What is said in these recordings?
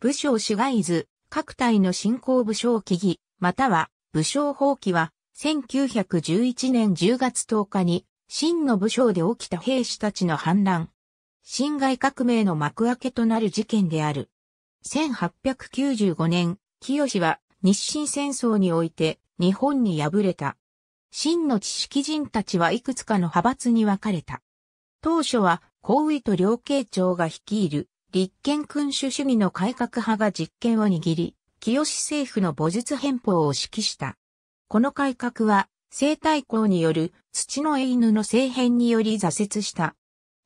武将主外図、各体の新興武将記義、または武将放棄は、1911年10月10日に、真の武将で起きた兵士たちの反乱。侵害革命の幕開けとなる事件である。1895年、清は日清戦争において日本に敗れた。真の知識人たちはいくつかの派閥に分かれた。当初は、皇位と両慶長が率いる立憲君主主義の改革派が実権を握り、清政府の母術変法を指揮した。この改革は、生態校による土の絵犬の政変により挫折した。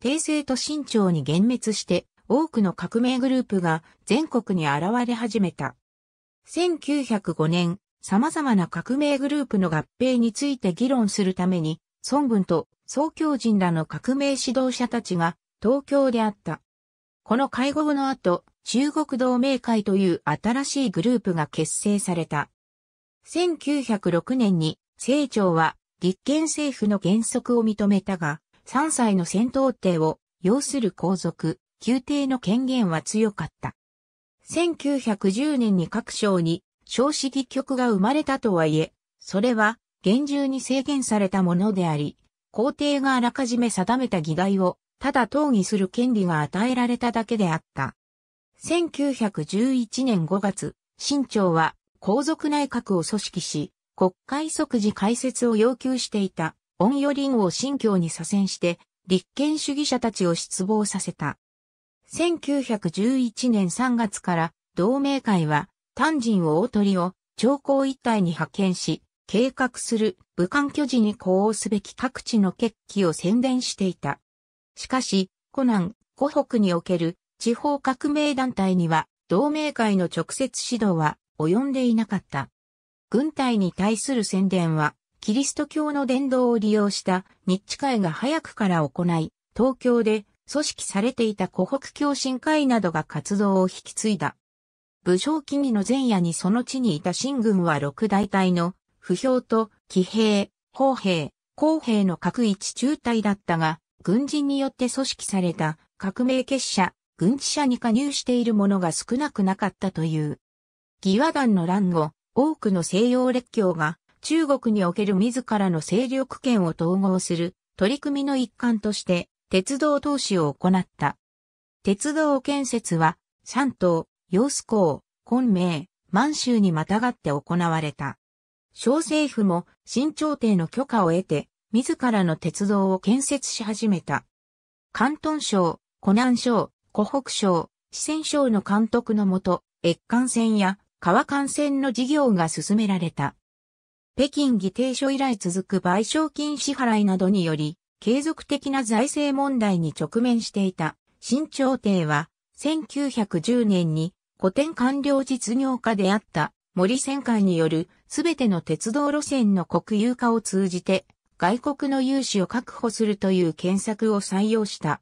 帝政と清朝に幻滅して、多くの革命グループが全国に現れ始めた。1905年、様々な革命グループの合併について議論するために、孫文と総教人らの革命指導者たちが東京であった。この会合の後、中国同盟会という新しいグループが結成された。1906年に、清朝は立憲政府の原則を認めたが、3歳の戦闘帝を要する皇族、宮廷の権限は強かった。1910年に各省に少子議局が生まれたとはいえ、それは厳重に制限されたものであり、皇帝があらかじめ定めた議題をただ討議する権利が与えられただけであった。1911年5月、新朝は皇族内閣を組織し、国会即時開設を要求していた、恩与林を新教に左遷して、立憲主義者たちを失望させた。1911年3月から同盟会は、丹人を大鳥を長江一帯に派遣し、計画する武漢居時に呼応すべき各地の決起を宣伝していた。しかし、コナン、湖北における地方革命団体には同盟会の直接指導は及んでいなかった。軍隊に対する宣伝は、キリスト教の伝道を利用した日地会が早くから行い、東京で組織されていた湖北教神会などが活動を引き継いだ。武将起義の前夜にその地にいた新軍は六大隊の不評と騎兵、砲兵、砲兵の各一中隊だったが、軍人によって組織された革命結社、軍事社に加入している者が少なくなかったという。義和団の乱後、多くの西洋列強が中国における自らの勢力圏を統合する取り組みの一環として鉄道投資を行った。鉄道建設は山東、揚子港、昆明、満州にまたがって行われた。小政府も新朝廷の許可を得て自らの鉄道を建設し始めた。関東省、湖南省、湖北省、四川省の監督のもと、越幹線や川幹線の事業が進められた。北京議定書以来続く賠償金支払いなどにより、継続的な財政問題に直面していた新朝廷は、1910年に古典官僚実業家であった森旋海によるすべての鉄道路線の国有化を通じて外国の融資を確保するという検索を採用した。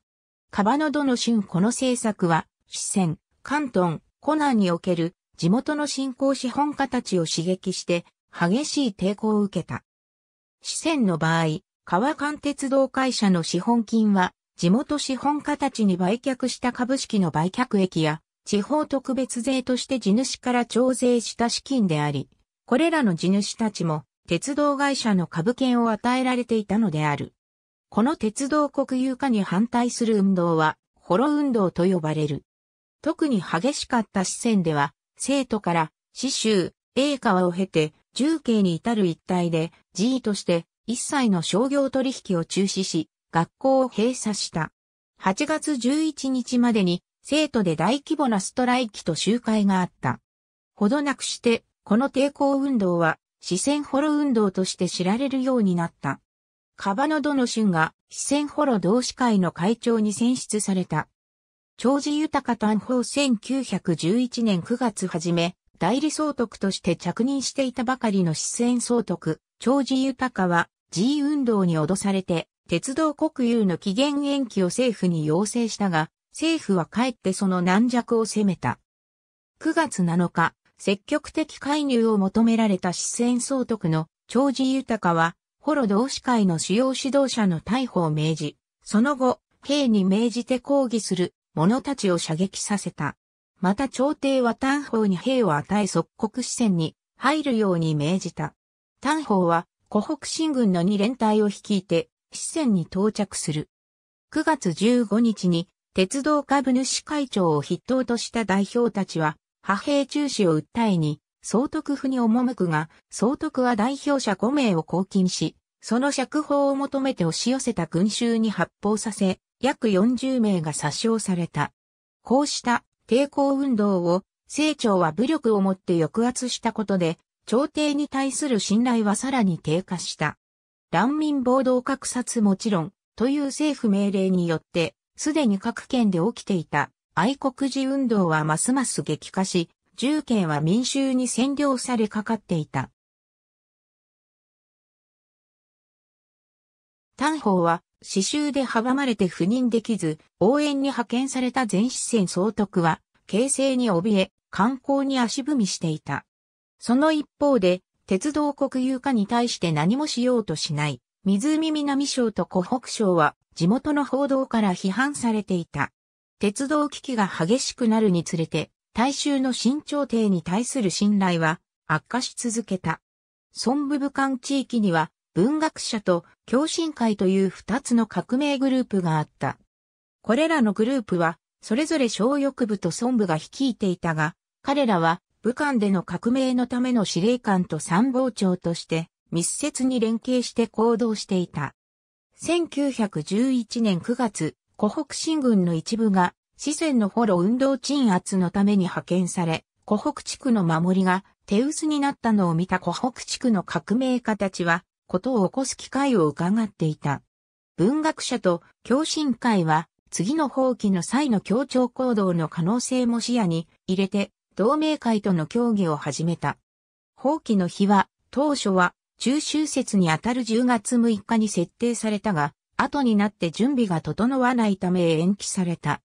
カバノドの春この政策は、四川、関東、湖南における地元の新興資本家たちを刺激して激しい抵抗を受けた。四川の場合、川間鉄道会社の資本金は地元資本家たちに売却した株式の売却益や地方特別税として地主から徴税した資金であり、これらの地主たちも鉄道会社の株券を与えられていたのである。この鉄道国有化に反対する運動は、ホロ運動と呼ばれる。特に激しかった視線では、生徒から、死、州、英川を経て、重慶に至る一帯で、寺院として、一切の商業取引を中止し、学校を閉鎖した。8月11日までに、生徒で大規模なストライキと集会があった。ほどなくして、この抵抗運動は、四川ホロ運動として知られるようになった。カバノドの春が四川ホロ同志会の会長に選出された。長寿豊炭法1911年9月初め、代理総督として着任していたばかりの四川総督、長寿豊は G 運動に脅されて、鉄道国有の期限延期を政府に要請したが、政府はかえってその軟弱を責めた。9月7日、積極的介入を求められた四川総督の長治豊は、ホロ同志会の主要指導者の逮捕を命じ、その後、兵に命じて抗議する者たちを射撃させた。また朝廷は丹方に兵を与え即刻四川に入るように命じた。丹方は湖北新軍の二連隊を率いて四川に到着する。9月15日に鉄道株主会長を筆頭とした代表たちは派兵中止を訴えに、総督府に赴くが、総督は代表者5名を拘禁し、その釈放を求めて押し寄せた群衆に発砲させ、約40名が殺傷された。こうした抵抗運動を、清張は武力をもって抑圧したことで、朝廷に対する信頼はさらに低下した。乱民暴動格殺もちろん、という政府命令によって、すでに各県で起きていた愛国寺運動はますます激化し、重慶は民衆に占領されかかっていた。丹鳳は刺繍で阻まれて赴任できず、応援に派遣された前視線総督は、形勢に怯え、観光に足踏みしていた。その一方で、鉄道国有化に対して何もしようとしない、湖南省と湖北省は、地元の報道から批判されていた。鉄道危機が激しくなるにつれて、大衆の新朝廷に対する信頼は悪化し続けた。孫武武漢地域には文学者と共進会という二つの革命グループがあった。これらのグループは、それぞれ小翼部と孫部が率いていたが、彼らは武漢での革命のための司令官と参謀長として密接に連携して行動していた。1911年9月、湖北新軍の一部が、四川のフォロ運動鎮圧のために派遣され、湖北地区の守りが手薄になったのを見た湖北地区の革命家たちは、ことを起こす機会を伺っていた。文学者と共振会は、次の放棄の際の協調行動の可能性も視野に入れて、同盟会との協議を始めた。放棄の日は、当初は中秋節にあたる10月6日に設定されたが、後になって準備が整わないため延期された。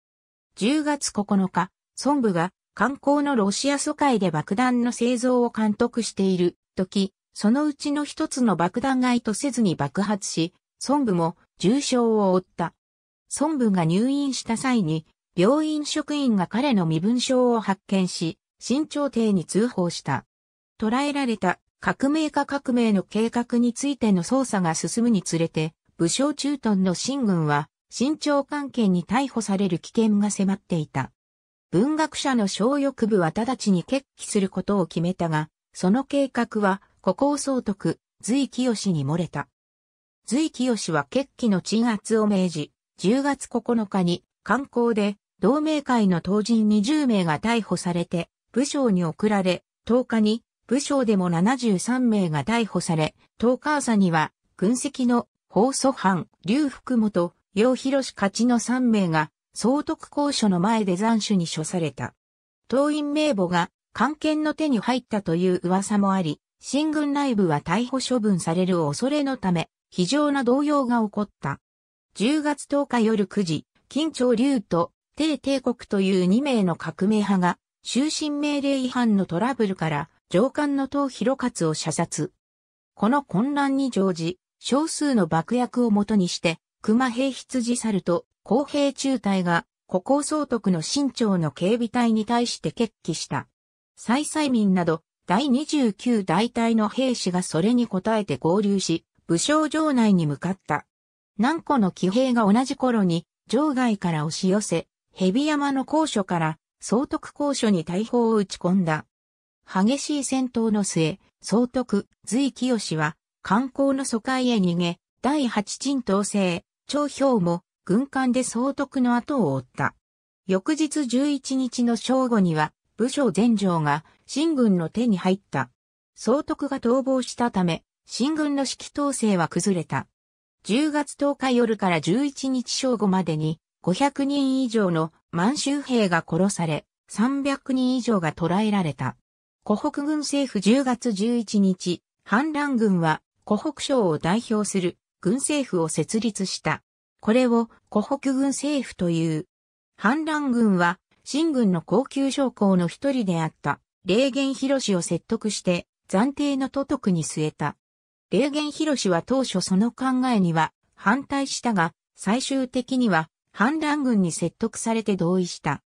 10月9日、孫部が観光のロシア疎開で爆弾の製造を監督している時、そのうちの一つの爆弾が意図せずに爆発し、孫部も重傷を負った。孫部が入院した際に、病院職員が彼の身分証を発見し、新朝廷に通報した。捕らえられた革命家革命の計画についての捜査が進むにつれて、武将駐屯の新軍は、新朝関係に逮捕される危険が迫っていた。文学者の小欲部は直ちに決起することを決めたが、その計画は、古を総督、隋清に漏れた。隋清は決起の鎮圧を命じ、10月9日に、観光で、同盟会の当人20名が逮捕されて、武将に送られ、10日に、武将でも73名が逮捕され、10日朝には、軍籍の法祖藩、劉福元、陽博氏勝ちの3名が、総督公所の前で残首に処された。党員名簿が、官権の手に入ったという噂もあり、新軍内部は逮捕処分される恐れのため、非常な動揺が起こった。10月10日夜9時、金朝竜と帝帝国という2名の革命派が、終身命令違反のトラブルから、上官の党広勝を射殺。この混乱に乗じ、少数の爆薬をもとにして、熊兵羊猿と公平中隊が、古港総督の新朝の警備隊に対して決起した。再々民など、第29大隊の兵士がそれに応えて合流し、武将城内に向かった。何個の騎兵が同じ頃に、城外から押し寄せ、蛇山の高所から総督高所に大砲を打ち込んだ。激しい戦闘の末、総督、随清は観光の疎開へ逃げ、第八鎮東制、張氷も軍艦で総督の後を追った。翌日11日の正午には、武将全城が新軍の手に入った。総督が逃亡したため、新軍の指揮統制は崩れた。10月10日夜から11日正午までに500人以上の満州兵が殺され、300人以上が捕らえられた。湖北軍政府10月11日、反乱軍は湖北省を代表する軍政府を設立した。これを湖北軍政府という。反乱軍は、新軍の高級将校の一人であった、霊源博を説得して、暫定の都督に据えた。霊源博は当初その考えには反対したが、最終的には反乱軍に説得されて同意した。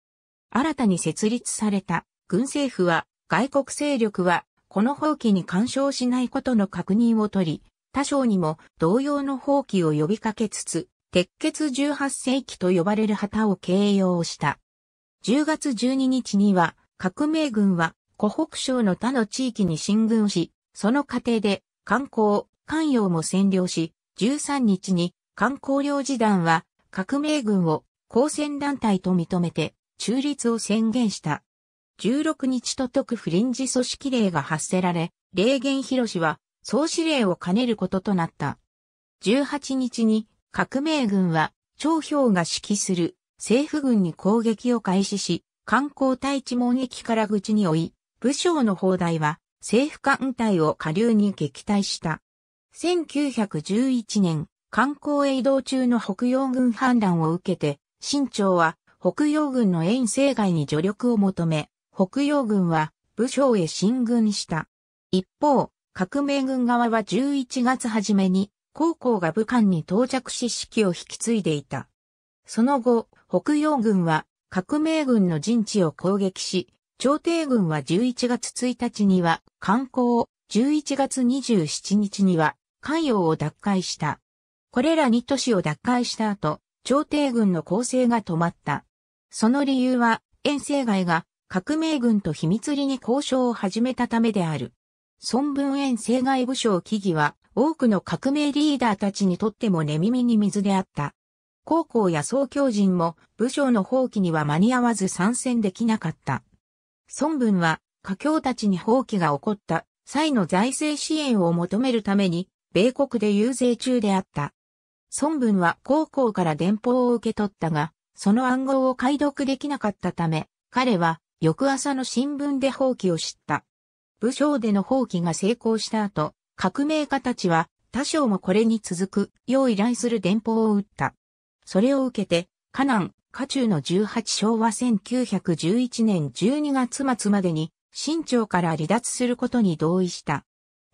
新たに設立された軍政府は外国勢力はこの法規に干渉しないことの確認を取り、他省にも同様の放棄を呼びかけつつ、鉄血18世紀と呼ばれる旗を形容した。10月12日には、革命軍は湖北省の他の地域に進軍し、その過程で観光、関陽も占領し、13日に観光領事団は革命軍を交戦団体と認めて中立を宣言した。16日とくフリンジ組織令が発せられ、霊源広は総司令を兼ねることとなった。18日に革命軍は長兵が指揮する政府軍に攻撃を開始し、観光大地門駅から口に追い、武将の砲台は政府艦隊を下流に撃退した。1911年、観光へ移動中の北洋軍反乱を受けて、新朝は北洋軍の遠征外に助力を求め、北洋軍は武将へ進軍した。一方、革命軍側は11月初めに、高校が武漢に到着し指揮を引き継いでいた。その後、北洋軍は革命軍の陣地を攻撃し、朝廷軍は11月1日には観光、11月27日には関陽を奪回した。これら2都市を奪回した後、朝廷軍の攻勢が止まった。その理由は、遠征外が革命軍と秘密裏に交渉を始めたためである。孫文園生外部将記義は多くの革命リーダーたちにとっても寝耳に水であった。高校や総教人も部署の放棄には間に合わず参戦できなかった。孫文は家境たちに放棄が起こった際の財政支援を求めるために米国で遊説中であった。孫文は高校から電報を受け取ったが、その暗号を解読できなかったため、彼は翌朝の新聞で放棄を知った。武将での放棄が成功した後、革命家たちは他少もこれに続くよう依頼する電報を打った。それを受けて、河南、河中の18昭和1911年12月末までに、新朝から離脱することに同意した。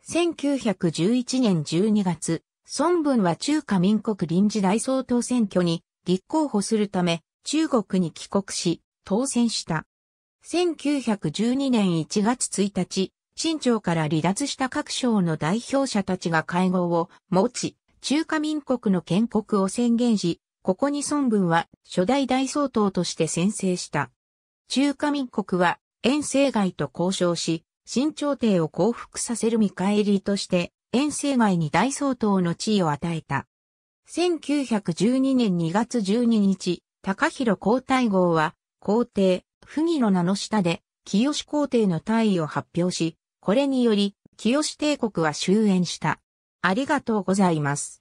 1911年12月、孫文は中華民国臨時大総統選挙に立候補するため、中国に帰国し、当選した。1912年1月1日、新朝から離脱した各省の代表者たちが会合を持ち、中華民国の建国を宣言し、ここに孫文は初代大総統として宣誓した。中華民国は遠征外と交渉し、新朝廷を降伏させる見返りとして、遠征外に大総統の地位を与えた。1912年2月12日、高広皇太后は、皇帝、不義の名の下で、清皇帝の退位を発表し、これにより、清帝国は終焉した。ありがとうございます。